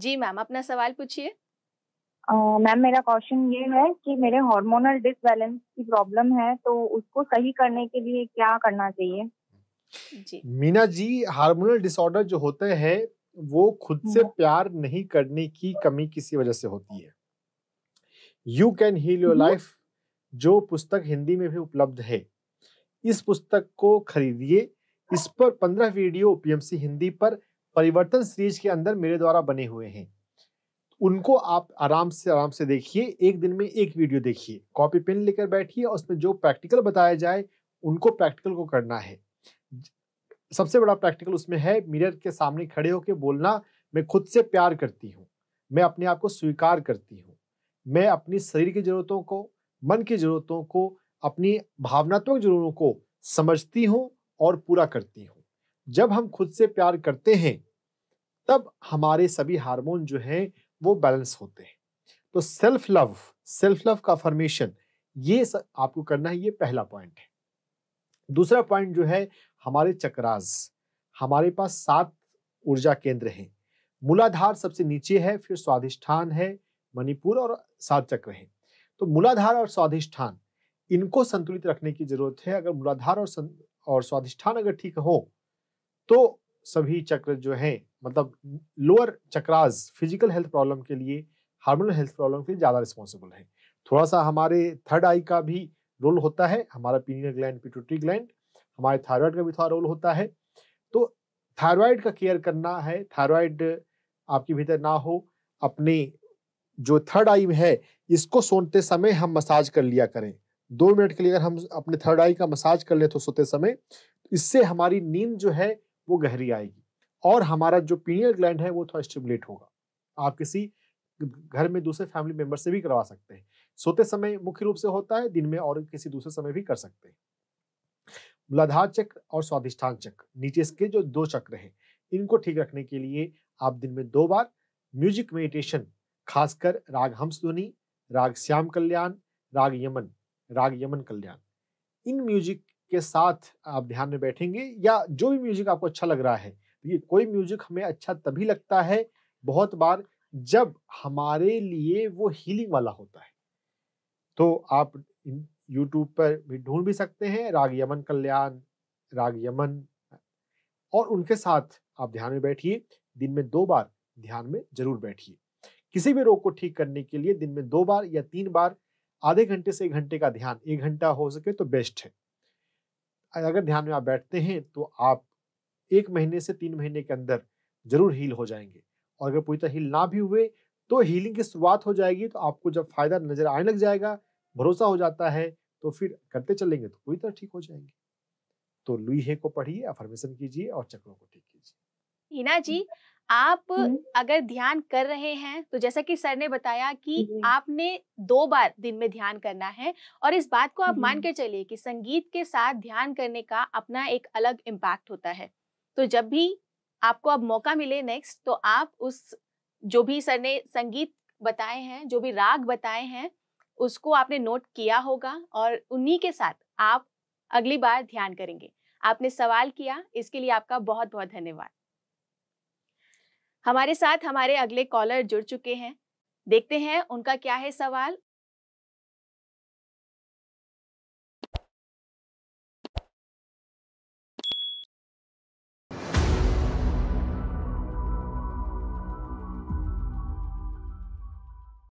जी ma'am अपना सवाल पूछिए मैम मेरा क्वेश्चन ये है कि मेरे हार्मोनल डिसबैलेंस की प्रॉब्लम है तो उसको सही करने के लिए क्या करना चाहिए जी मीना जी हार्मोनल डिसऑर्डर जो होते हैं वो खुद से हम्म। प्यार नहीं करने की कमी किसी वजह से होती है you can heal your life जो पुस्तक हिंदी में भी उपलब्ध है इस पुस्तक को खरीदिए इस पर पंद्रह वीडियो पीएमसी हिंदी पर परिवर्तन सीरीज के अंदर मेरे द्वारा बने हुए हैं उनको आप आराम से आराम से देखिए एक दिन में एक वीडियो देखिए कॉपी पेन लेकर बैठिए और उसमें जो प्रैक्टिकल बताया जाए उनको प्रैक्टिकल को करना है सबसे बड़ा प्रैक्टिकल उसमें है मिरर के सामने खड़े होकर बोलना मैं खुद से प्यार करती हूँ मैं अपने आप को स्वीकार करती हूँ मैं अपनी शरीर की जरूरतों को मन की जरूरतों को अपनी भावनात्मक जरूरतों को समझती हूँ और पूरा करती हूँ जब हम खुद से प्यार करते हैं तब हमारे सभी हार्मोन जो हैं वो बैलेंस होते हैं तो सेल्फ लव सेल्फ लव का फॉर्मेशन ये आपको करना है ये पहला पॉइंट है दूसरा पॉइंट जो है हमारे चक्रास हमारे पास सात ऊर्जा केंद्र हैं मूलाधार सबसे नीचे है फिर स्वाधिष्ठान है मणिपुर और सात चक्र हैं तो मूलाधार और स्वाधिष्ठान इनको संतुलित रखने की जरूरत है अगर मूलाधार और और स्वाधिष्ठान अगर ठीक हो तो सभी चक्र जो हैं मतलब lower chakras physical health problem के लिए हार्मोनल हेल्थ प्रॉब्लम के लिए ज़्यादा रिस्पॉन्सिबल है थोड़ा सा हमारे थर्ड आई का भी रोल होता है हमारा पीनियर ग्लैंड पिटोट्री ग्लैंड हमारे थायराइड का भी थोड़ा रोल होता है तो थायराइड का केयर करना है थायराइड आपके भीतर ना हो अपने जो थर्ड आई है इसको सोते समय हम मसाज कर लिया करें दो मिनट के लिए अगर हम अपने थर्ड आई का मसाज कर ले तो सोते समय इससे हमारी नींद जो है वो गहरी आएगी और हमारा जो पीनियल ग्लैंड है वो थोड़ा स्टिमुलेट होगा आप किसी घर में दूसरे फैमिली मेंबर से भी करवा सकते हैं सोते समय मुख्य रूप से होता है दिन में और किसी दूसरे समय भी कर सकते हैं मूलाधार चक्र और स्वादिष्ठान चक्र नीचे इसके जो दो चक्र हैं इनको ठीक रखने के लिए आप दिन में दो बार म्यूजिक मेडिटेशन खासकर राग हंस ध्वनि राग श्याम कल्याण राग यमन राग यमन कल्याण इन म्यूजिक के साथ आप ध्यान में बैठेंगे या जो भी म्यूजिक आपको अच्छा लग रहा है तो ये कोई म्यूजिक हमें अच्छा तभी लगता है बहुत बार जब हमारे लिए वो हीलिंग वाला होता है तो आप यूट्यूब पर भी ढूंढ भी सकते हैं राग यमन कल्याण राग यमन और उनके साथ आप ध्यान में बैठिए दिन में दो बार ध्यान में जरूर बैठिए किसी भी रोग को ठीक करने के लिए दिन में दो बार या तीन बार आधे घंटे से एक घंटे का ध्यान एक घंटा हो सके तो बेस्ट है अगर ध्यान में आप बैठते हैं तो आप एक महीने से तीन महीने के अंदर जरूर हील हो जाएंगे और अगर पूरी तरह हील ना भी हुए तो हीलिंग की शुरुआत हो जाएगी तो आपको जब फायदा नजर आने लग जाएगा भरोसा हो जाता है तो फिर करते चलेंगे तो पूरी तरह ठीक हो जाएंगे तो लुई को पढ़िए अफर्मेशन कीजिए और चक्रों को ठीक कीजिए हीना जी आप अगर ध्यान कर रहे हैं तो जैसा कि सर ने बताया कि आपने दो बार दिन में ध्यान करना है और इस बात को आप मान कर चलिए कि संगीत के साथ ध्यान करने का अपना एक अलग इम्पैक्ट होता है तो जब भी आपको अब मौका मिले नेक्स्ट तो आप उस जो भी सर ने संगीत बताए हैं जो भी राग बताए हैं उसको आपने नोट किया होगा और उन्हीं के साथ आप अगली बार ध्यान करेंगे आपने सवाल किया इसके लिए आपका बहुत बहुत धन्यवाद हमारे साथ हमारे अगले कॉलर जुड़ चुके हैं देखते हैं उनका क्या है सवाल